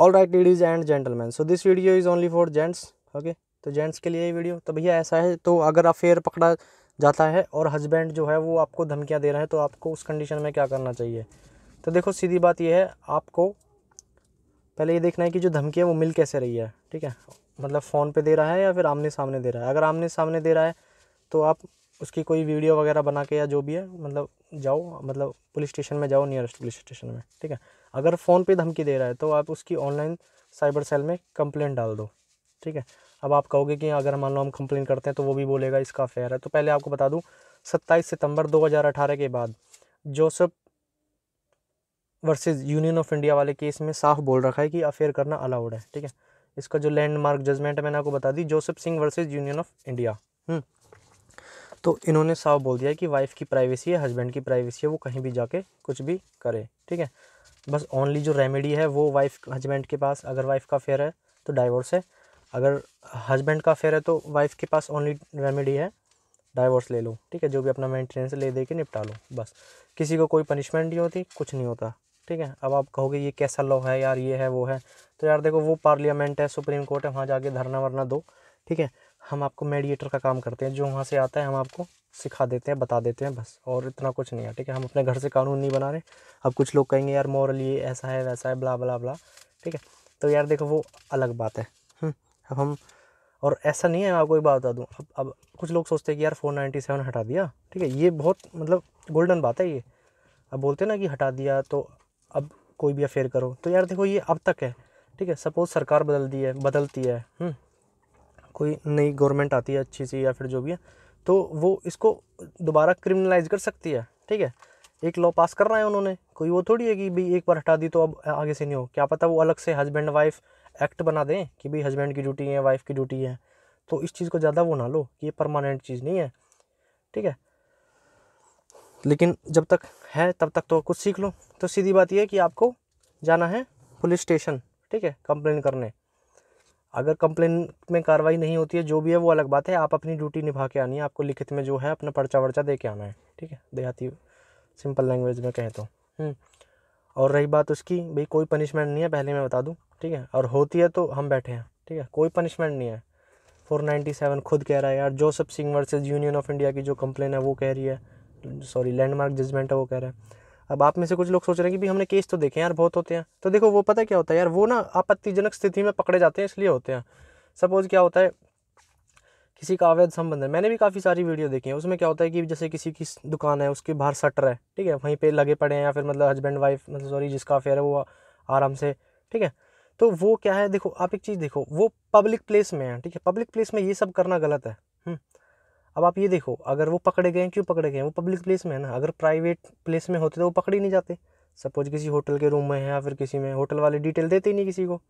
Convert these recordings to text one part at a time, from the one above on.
All right ladies and gentleman so this video is only for gents okay तो gents के लिए ये video तो भैया ऐसा है तो अगर अफेयर पकड़ा जाता है और हस्बैंड जो है वो आपको धमकियाँ दे रहे हैं तो आपको उस कंडीशन में क्या करना चाहिए तो देखो सीधी बात यह है आपको पहले ये देखना है कि जो धमकी है वो मिल कैसे रही है ठीक है मतलब फ़ोन पे दे रहा है या फिर आमने सामने दे रहा है अगर आमने सामने दे रहा है तो आप उसकी कोई वीडियो वगैरह बना के या जो भी है मतलब जाओ मतलब पुलिस स्टेशन में जाओ नियरेस्ट पुलिस स्टेशन में ठीक है अगर फ़ोन पे धमकी दे रहा है तो आप उसकी ऑनलाइन साइबर सेल में कंप्लेन डाल दो ठीक है अब आप कहोगे कि अगर मान लो हम कंप्लेन करते हैं तो वो भी बोलेगा इसका अफेयर है तो पहले आपको बता दूँ सत्ताईस सितंबर दो के बाद Joseph versus Union of India वाले केस में साफ बोल रखा है कि अफेयर करना अलाउड है ठीक है इसका जो लैंडमार्क जजमेंट है मैंने आपको बता दी Joseph Singh versus Union of India hmm. तो इन्होंने साफ बोल दिया कि वाइफ़ की प्राइवेसी है हस्बैंड की प्राइवेसी है वो कहीं भी जाके कुछ भी करे ठीक है बस ओनली जो रेमेडी है वो वाइफ हस्बैंड के पास अगर वाइफ़ का फेयर है तो डाइवोर्स है अगर हस्बैंड का फेयर है तो वाइफ़ के पास ओनली रेमेडी है डाइवोर्स ले लो ठीक है जो भी अपना मेंटेनेंस ले दे के निपटा लो बस किसी को कोई पनिशमेंट नहीं होती कुछ नहीं होता ठीक है अब आप कहोगे ये कैसा लॉ है यार ये है वो है तो यार देखो वो पार्लियामेंट है सुप्रीम कोर्ट है वहाँ जाके धरना वरना दो ठीक है हम आपको मेडिएटर का काम करते हैं जो वहाँ से आता है हम आपको सिखा देते हैं बता देते हैं बस और इतना कुछ नहीं है ठीक है हम अपने घर से कानून नहीं बना रहे अब कुछ लोग कहेंगे यार मॉरल ये ऐसा है वैसा है बला बला बला ठीक है तो यार देखो वो अलग बात है हम्म, अब हम और ऐसा नहीं है मैं आपको एक बात बता दूँ अब अब कुछ लोग सोचते हैं कि यार फोर नाइन्टी सेवन हटा दिया ठीक है ये बहुत मतलब गोल्डन बात है ये अब बोलते हैं ना कि हटा दिया तो अब कोई भी अफेयर करो तो यार देखो ये अब तक है ठीक है सपोज़ सरकार बदल दी है बदलती है हम्म, कोई नई गवर्नमेंट आती है अच्छी सी या फिर जो भी है तो वो इसको दोबारा क्रिमिनलाइज कर सकती है ठीक है एक लॉ पास कर रहा है उन्होंने कोई वो थोड़ी है कि भाई एक बार हटा दी तो अब आगे से नहीं हो क्या पता वो अलग से हस्बैंड वाइफ एक्ट बना दें कि भाई हस्बैंड की ड्यूटी है वाइफ की ड्यूटी है तो इस चीज़ को ज़्यादा वो ना लो कि ये परमानेंट चीज़ नहीं है ठीक है लेकिन जब तक है तब तक तो कुछ सीख लो तो सीधी बात यह है कि आपको जाना है पुलिस स्टेशन ठीक है कंप्लेन करने अगर कंप्लेन में कार्रवाई नहीं होती है जो भी है वो अलग बात है आप अपनी ड्यूटी निभा के आनी है आपको लिखित में जो है अपना पर्चा वर्चा दे के आना है ठीक है देहाती सिंपल लैंग्वेज में कहें तो हम्म। और रही बात उसकी भाई कोई पनिशमेंट नहीं है पहले मैं बता दूँ ठीक है और होती है तो हम बैठे हैं ठीक है कोई पनिशमेंट नहीं है सेवन खुद कह रहा है यार Joseph Singh versus Union of India की जो कंप्लेन है वो कह रही है सॉरी लैंडमार्क जजमेंट है वो कह रहा है अब आप में से कुछ लोग सोच रहे हैं कि भी हमने केस तो देखे यार बहुत होते हैं तो देखो वो पता क्या होता है यार वो ना आपत्तिजनक स्थिति में पकड़े जाते हैं इसलिए होते हैं सपोज क्या होता है किसी का अवैध संबंध है मैंने भी काफ़ी सारी वीडियो देखी है उसमें क्या होता है कि जैसे किसी की दुकान है उसके बाहर सटर है ठीक है वहीं पे लगे पड़े हैं या फिर मतलब हस्बैंड वाइफ मतलब सॉरी जिसका अफेयर है वो आराम से ठीक है तो वो क्या है देखो आप एक चीज़ देखो वो पब्लिक प्लेस में है ठीक है पब्लिक प्लेस में ये सब करना गलत है हम्म। अब आप ये देखो अगर वो पकड़े गए क्यों पकड़े गए वो पब्लिक प्लेस में है ना अगर प्राइवेट प्लेस में होते तो वो पकड़ ही नहीं जाते सपोज किसी होटल के रूम में है या फिर किसी में होटल वाले डिटेल देते ही नहीं किसी को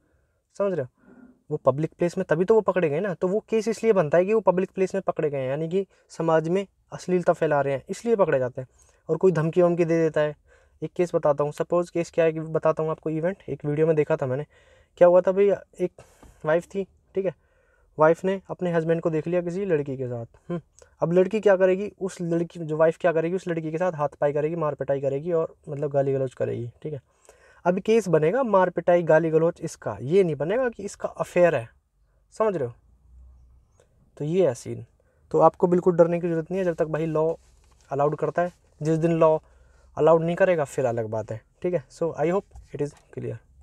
समझ रहे हो वो पब्लिक प्लेस में तभी तो वो पकड़े गए ना तो वो केस इसलिए बनता है कि वो पब्लिक प्लेस में पकड़े गए हैं यानी कि समाज में अश्लीलता फैला रहे हैं इसलिए पकड़े जाते हैं और कोई धमकी वमकी दे देता है एक केस बताता हूँ सपोज केस क्या है कि बताता हूँ आपको इवेंट एक वीडियो में देखा था मैंने क्या हुआ था भाई एक वाइफ थी ठीक है वाइफ ने अपने हस्बैंड को देख लिया किसी लड़की के साथ हम्म, अब लड़की क्या करेगी उस लड़की जो वाइफ क्या करेगी उस लड़की के साथ हाथ पाई करेगी मार पिटाई करेगी और मतलब गाली गलौज करेगी ठीक है अब केस बनेगा मार पिटाई गाली गलौज इसका ये नहीं बनेगा कि इसका अफेयर है समझ रहे हो तो ये है सीन तो आपको बिल्कुल डरने की ज़रूरत नहीं है जब तक भाई लॉ अलाउड करता है जिस दिन लॉ अलाउड नहीं करेगा फिर अलग बात है ठीक है so I hope it is clear